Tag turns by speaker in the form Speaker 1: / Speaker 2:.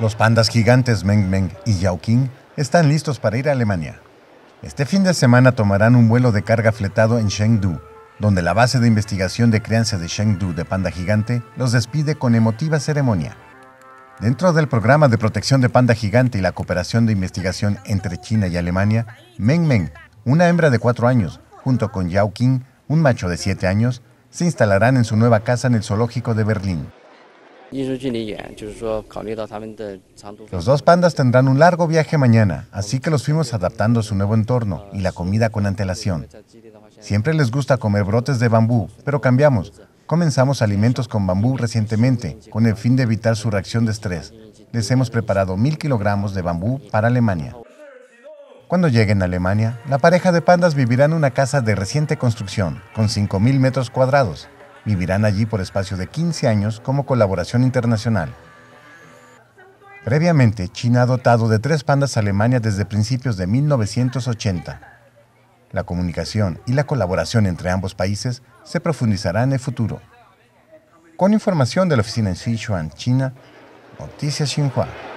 Speaker 1: Los pandas gigantes Meng Meng y King están listos para ir a Alemania. Este fin de semana tomarán un vuelo de carga fletado en Chengdu, donde la base de investigación de crianza de Chengdu de panda gigante los despide con emotiva ceremonia. Dentro del programa de protección de panda gigante y la cooperación de investigación entre China y Alemania, Meng Meng, una hembra de cuatro años, junto con Yao Qing, un macho de siete años, se instalarán en su nueva casa en el zoológico de Berlín. Los dos pandas tendrán un largo viaje mañana, así que los fuimos adaptando a su nuevo entorno y la comida con antelación. Siempre les gusta comer brotes de bambú, pero cambiamos. Comenzamos alimentos con bambú recientemente, con el fin de evitar su reacción de estrés. Les hemos preparado mil kilogramos de bambú para Alemania. Cuando lleguen a Alemania, la pareja de pandas vivirá en una casa de reciente construcción, con 5.000 metros cuadrados. Vivirán allí por espacio de 15 años como colaboración internacional. Previamente, China ha dotado de tres pandas a Alemania desde principios de 1980. La comunicación y la colaboración entre ambos países se profundizarán en el futuro. Con información de la oficina en Sichuan, China, Noticias Xinhua.